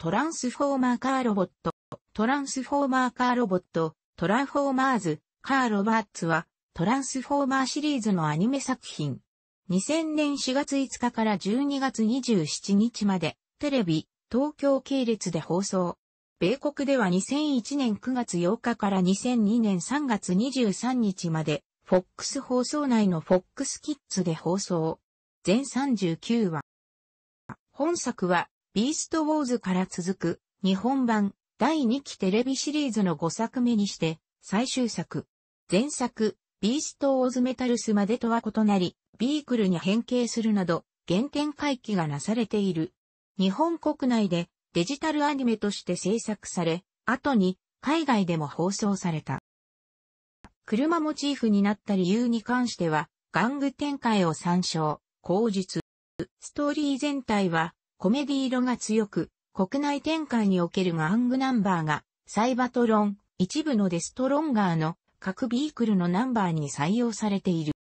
トランスフォーマーカーロボット、トランスフォーマーカーロボット、トランフォーマーズ、カーロバーツは、トランスフォーマーシリーズのアニメ作品。2000年4月5日から12月27日まで、テレビ、東京系列で放送。米国では2001年9月8日から2002年3月23日まで、FOX 放送内の FOX キッズで放送。全39話。本作はビーストウォーズから続く日本版第2期テレビシリーズの5作目にして最終作。前作、ビーストウォーズメタルスまでとは異なり、ビークルに変形するなど、原点回帰がなされている。日本国内でデジタルアニメとして制作され、後に海外でも放送された。車モチーフになった理由に関しては、玩具展開を参照、口述。ストーリー全体はコメディ色が強く、国内展開におけるガングナンバーが、サイバトロン、一部のデストロンガーの各ビークルのナンバーに採用されている。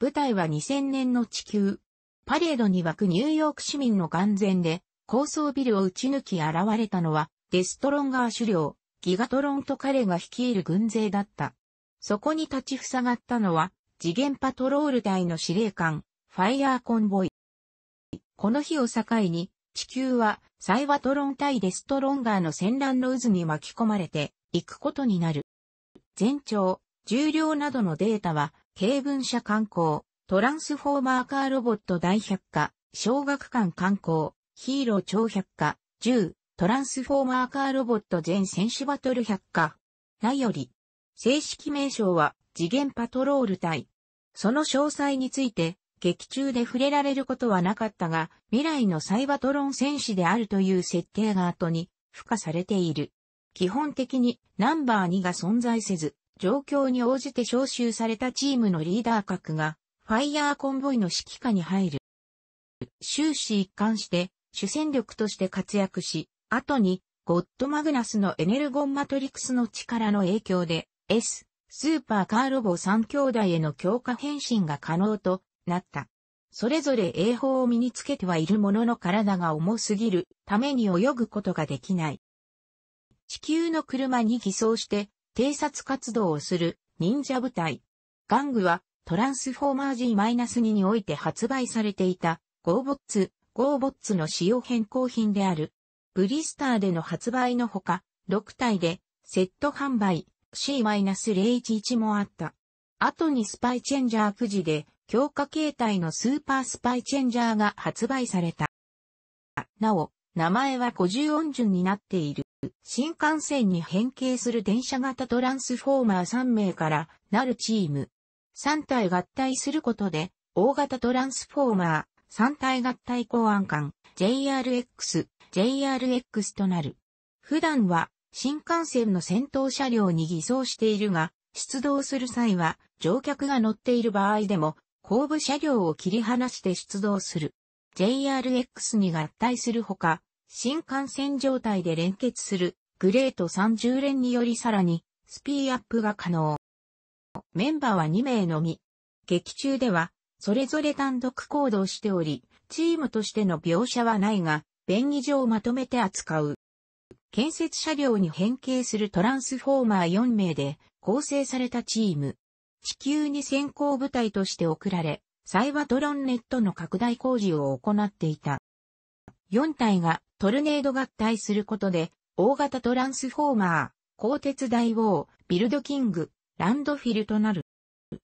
舞台は2000年の地球。パレードに湧くニューヨーク市民の眼前で、高層ビルを打ち抜き現れたのは、デストロンガー狩猟、ギガトロンと彼が率いる軍勢だった。そこに立ち塞がったのは、次元パトロール隊の司令官、ファイヤーコンボイ。この日を境に、地球はサイワトロン対デストロンガーの戦乱の渦に巻き込まれていくことになる。全長、重量などのデータは、軽分社観光、トランスフォーマーカーロボット大百科、小学館観光、ヒーロー超百科、銃、トランスフォーマーカーロボット全選手バトル百科。らより、正式名称は、次元パトロール隊。その詳細について、劇中で触れられることはなかったが、未来のサイバトロン戦士であるという設定が後に付加されている。基本的にナンバー2が存在せず、状況に応じて招集されたチームのリーダー格が、ファイヤーコンボイの指揮下に入る。終始一貫して、主戦力として活躍し、後に、ゴッドマグナスのエネルゴンマトリクスの力の影響で、S、スーパーカーロボ3兄弟への強化変身が可能となった。それぞれ英法を身につけてはいるものの体が重すぎるために泳ぐことができない。地球の車に偽装して偵察活動をする忍者部隊。ガングはトランスフォーマー G-2 において発売されていたゴーボッツ、ゴーボッツの使用変更品である。ブリスターでの発売のほか、6体でセット販売 C-011 もあった。後にスパイチェンジャーくじで強化形態のスーパースパイチェンジャーが発売された。なお、名前は50音順になっている。新幹線に変形する電車型トランスフォーマー3名からなるチーム。3体合体することで、大型トランスフォーマー、3体合体公安官、JRX、JRX となる。普段は、新幹線の先頭車両に偽装しているが、出動する際は、乗客が乗っている場合でも、後部車両を切り離して出動する。JRX に合体するほか、新幹線状態で連結するグレート30連によりさらにスピーアップが可能。メンバーは2名のみ。劇中では、それぞれ単独行動しており、チームとしての描写はないが、便宜上まとめて扱う。建設車両に変形するトランスフォーマー4名で構成されたチーム。地球に先行部隊として送られ、サイバトロンネットの拡大工事を行っていた。4体がトルネード合体することで、大型トランスフォーマー、鋼鉄大王、ビルドキング、ランドフィルとなる。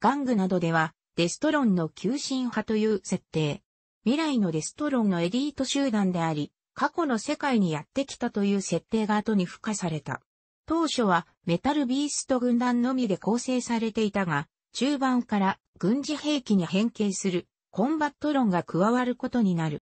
玩具などでは、デストロンの急進派という設定。未来のデストロンのエリート集団であり、過去の世界にやってきたという設定が後に付加された。当初はメタルビースト軍団のみで構成されていたが、中盤から軍事兵器に変形するコンバット論が加わることになる。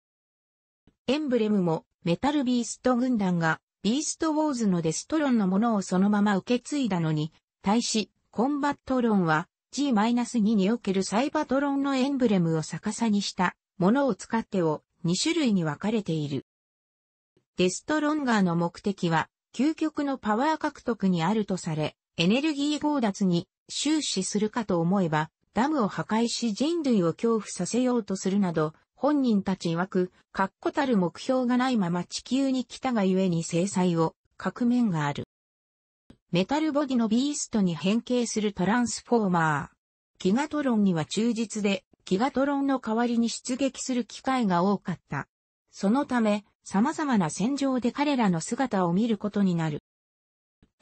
エンブレムもメタルビースト軍団がビーストウォーズのデストロンのものをそのまま受け継いだのに、対しコンバット論は G-2 におけるサイバトロンのエンブレムを逆さにしたものを使ってを2種類に分かれている。デストロンガーの目的は究極のパワー獲得にあるとされ、エネルギー強奪に終始するかと思えば、ダムを破壊し人類を恐怖させようとするなど、本人たち曰く、確固たる目標がないまま地球に来たがゆえに制裁を、革面がある。メタルボディのビーストに変形するトランスフォーマー。ギガトロンには忠実で、ギガトロンの代わりに出撃する機会が多かった。そのため、様々な戦場で彼らの姿を見ることになる。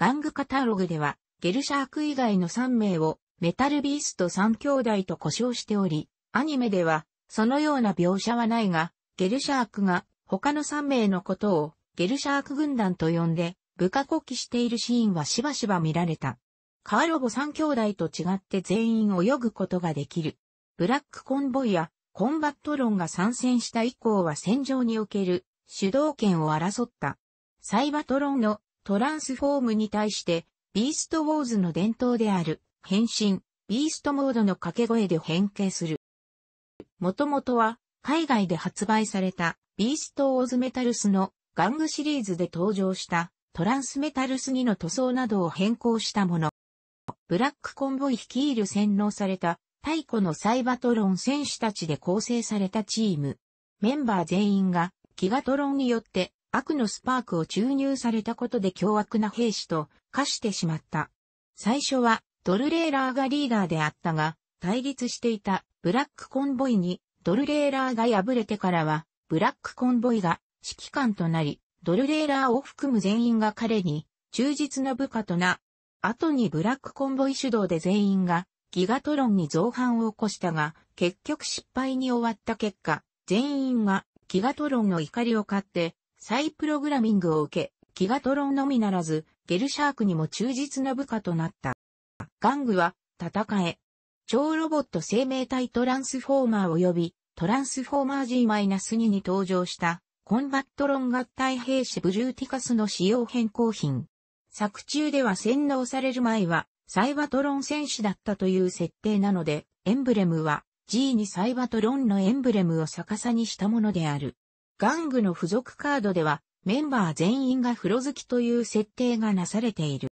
玩具カタログでは、ゲルシャーク以外の3名をメタルビースト3兄弟と呼称しており、アニメではそのような描写はないが、ゲルシャークが他の3名のことをゲルシャーク軍団と呼んで、部下呼気しているシーンはしばしば見られた。カーロボ3兄弟と違って全員泳ぐことができる。ブラックコンボイやコンバットロンが参戦した以降は戦場における主導権を争った。サイバトロンのトランスフォームに対して、ビーストウォーズの伝統である、変身、ビーストモードの掛け声で変形する。もともとは、海外で発売された、ビーストウォーズメタルスの玩具シリーズで登場した、トランスメタルス2の塗装などを変更したもの。ブラックコンボイ率いる洗脳された、太古のサイバトロン選手たちで構成されたチーム。メンバー全員がギガトロンによって悪のスパークを注入されたことで凶悪な兵士と化してしまった。最初はドルレーラーがリーダーであったが、対立していたブラックコンボイにドルレーラーが敗れてからは、ブラックコンボイが指揮官となり、ドルレーラーを含む全員が彼に忠実な部下とな、後にブラックコンボイ主導で全員がギガトロンに造反を起こしたが、結局失敗に終わった結果、全員がギガトロンの怒りを買って、再プログラミングを受け、ギガトロンのみならず、ゲルシャークにも忠実な部下となった。ガングは、戦え。超ロボット生命体トランスフォーマー及び、トランスフォーマー G-2 に登場した、コンバットロン合体兵士ブルーティカスの仕様変更品。作中では洗脳される前は、サイバトロン戦士だったという設定なので、エンブレムは G にサイバトロンのエンブレムを逆さにしたものである。ガングの付属カードでは、メンバー全員が風呂好きという設定がなされている。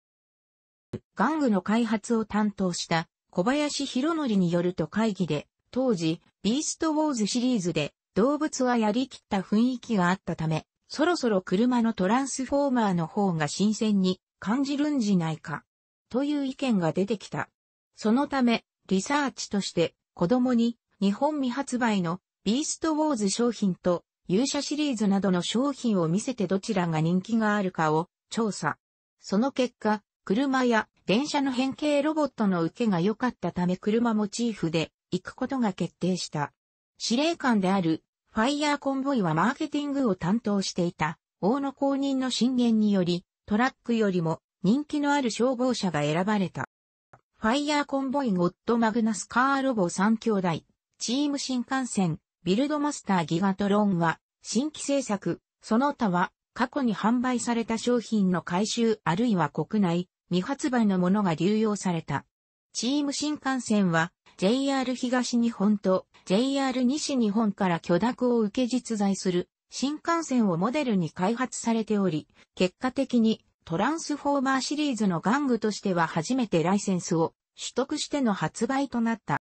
玩具の開発を担当した小林博則によると会議で、当時、ビーストウォーズシリーズで動物はやりきった雰囲気があったため、そろそろ車のトランスフォーマーの方が新鮮に感じるんじゃないか、という意見が出てきた。そのため、リサーチとして子供に日本未発売のビーストウォーズ商品と勇者シリーズなどの商品を見せてどちらが人気があるかを調査。その結果、車や電車の変形ロボットの受けが良かったため車モチーフで行くことが決定した。司令官であるファイヤーコンボイはマーケティングを担当していた王の公認の進言によりトラックよりも人気のある消防車が選ばれた。ファイヤーコンボイゴッドマグナスカーロボ3兄弟、チーム新幹線、ビルドマスターギガトロンは、新規制作、その他は、過去に販売された商品の回収あるいは国内、未発売のものが流用された。チーム新幹線は、JR 東日本と JR 西日本から許諾を受け実在する新幹線をモデルに開発されており、結果的にトランスフォーマーシリーズの玩具としては初めてライセンスを取得しての発売となった。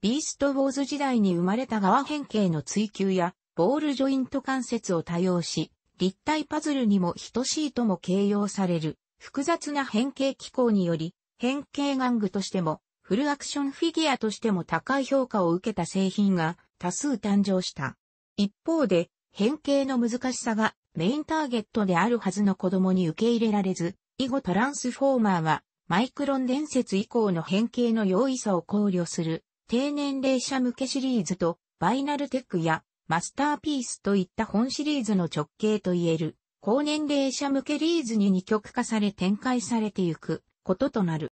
ビーストウォーズ時代に生まれた側変形の追求や、ボールジョイント関節を多用し、立体パズルにも等しいとも形容される、複雑な変形機構により、変形玩具としても、フルアクションフィギュアとしても高い評価を受けた製品が多数誕生した。一方で、変形の難しさがメインターゲットであるはずの子供に受け入れられず、以後トランスフォーマーはマイクロン伝説以降の変形の容易さを考慮する、低年齢者向けシリーズと、バイナルテックや、マスターピースといった本シリーズの直径といえる、高年齢者向けリーズに二極化され展開されていくこととなる。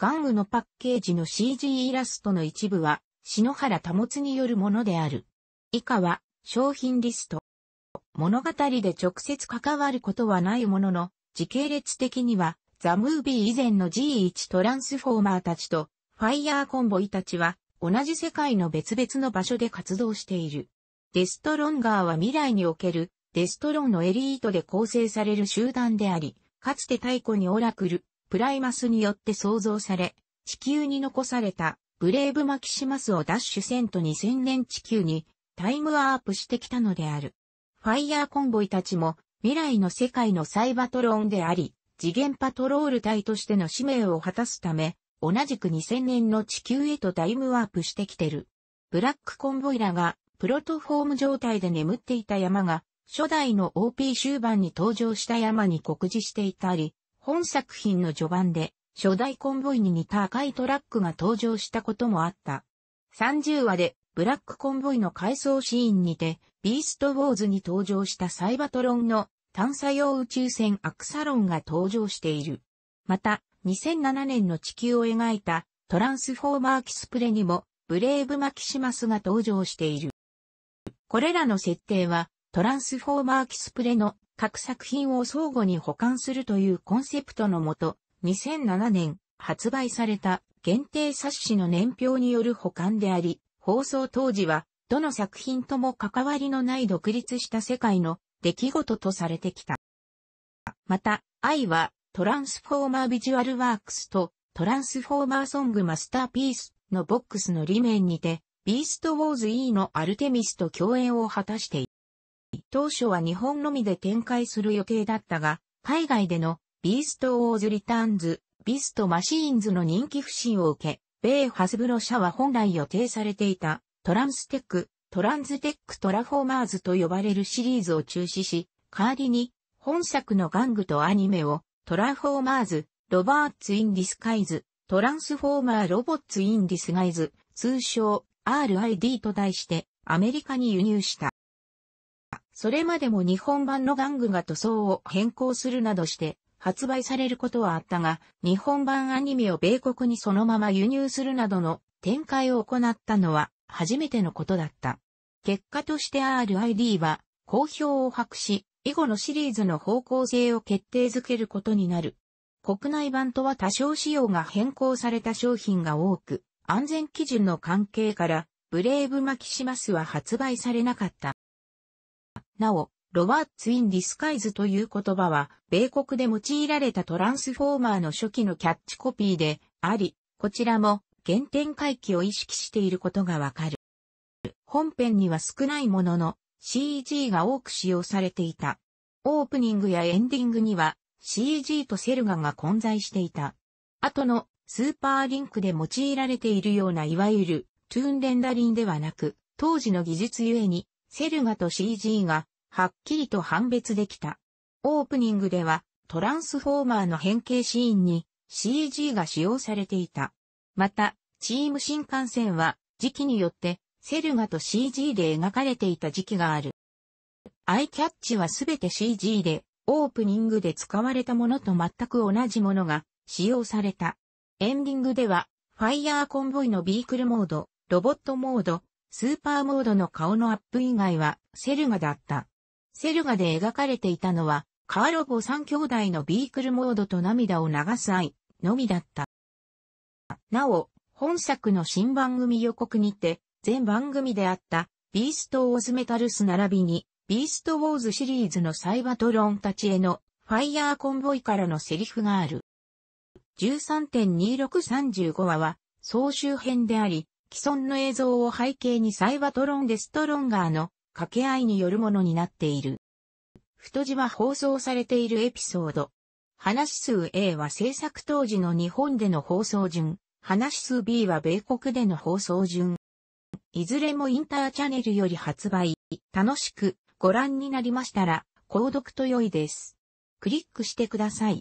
玩具のパッケージの CG イラストの一部は、篠原保によるものである。以下は、商品リスト。物語で直接関わることはないものの、時系列的には、ザ・ムービー以前の G1 トランスフォーマーたちと、ファイヤーコンボイたちは、同じ世界の別々の場所で活動している。デストロンガーは未来における、デストロンのエリートで構成される集団であり、かつて太古にオラクル、プライマスによって創造され、地球に残された、ブレーブマキシマスをダッシュセント2000年地球に、タイムアープしてきたのである。ファイヤーコンボイたちも、未来の世界のサイバトロンであり、次元パトロール隊としての使命を果たすため、同じく2000年の地球へとタイムワープしてきてる。ブラックコンボイらがプロトフォーム状態で眠っていた山が、初代の OP 終盤に登場した山に酷似していたり、本作品の序盤で、初代コンボイに似た赤いトラックが登場したこともあった。30話で、ブラックコンボイの回想シーンにて、ビーストウォーズに登場したサイバトロンの探査用宇宙船アクサロンが登場している。また、2007年の地球を描いたトランスフォーマーキスプレにもブレイブマキシマスが登場している。これらの設定はトランスフォーマーキスプレの各作品を相互に保管するというコンセプトのもと、2007年発売された限定冊子の年表による保管であり、放送当時はどの作品とも関わりのない独立した世界の出来事とされてきた。また、愛は、トランスフォーマービジュアルワークスと、トランスフォーマーソングマスターピースのボックスの裏面にて、ビーストウォーズ E のアルテミスと共演を果たしている。当初は日本のみで展開する予定だったが、海外でのビーストウォーズリターンズ、ビーストマシーンズの人気不振を受け、米ハスブロ社は本来予定されていたトランステックトランズテック・トラフォーマーズと呼ばれるシリーズを中止し、代わりに、本作の玩具とアニメを、トラフォーマーズ、ロバーツ・イン・ディスカイズ、トランスフォーマー・ロボッツ・イン・ディスガイズ、通称 RID と題して、アメリカに輸入した。それまでも日本版の玩具が塗装を変更するなどして、発売されることはあったが、日本版アニメを米国にそのまま輸入するなどの展開を行ったのは初めてのことだった。結果として RID は好評を博し、以後のシリーズの方向性を決定づけることになる。国内版とは多少仕様が変更された商品が多く、安全基準の関係から、ブレイブマキシマスは発売されなかった。なお、ロバーツ・イン・ディスカイズという言葉は、米国で用いられたトランスフォーマーの初期のキャッチコピーであり、こちらも原点回帰を意識していることがわかる。本編には少ないものの CG が多く使用されていた。オープニングやエンディングには CG とセルガが混在していた。後のスーパーリンクで用いられているようないわゆるトゥーンレンダリンではなく、当時の技術ゆえにセルガと CG がはっきりと判別できた。オープニングではトランスフォーマーの変形シーンに CG が使用されていた。また、チーム新幹線は、時期によって、セルガと CG で描かれていた時期がある。アイキャッチはすべて CG で、オープニングで使われたものと全く同じものが使用された。エンディングでは、ファイヤーコンボイのビークルモード、ロボットモード、スーパーモードの顔のアップ以外はセルガだった。セルガで描かれていたのは、カーロボ3兄弟のビークルモードと涙を流す愛のみだった。なお、本作の新番組予告にて、全番組であった、ビーストウォーズメタルス並びに、ビーストウォーズシリーズのサイバトロンたちへの、ファイヤーコンボイからのセリフがある。13.2635話は、総集編であり、既存の映像を背景にサイバトロンでストロンガーの掛け合いによるものになっている。太字は放送されているエピソード。話数 A は制作当時の日本での放送順、話数 B は米国での放送順。いずれもインターチャネルより発売。楽しくご覧になりましたら、購読と良いです。クリックしてください。